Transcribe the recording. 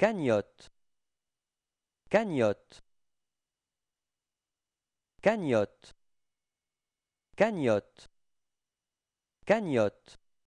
Cagnotte Cagnotte Cagnotte Cagnotte Cagnotte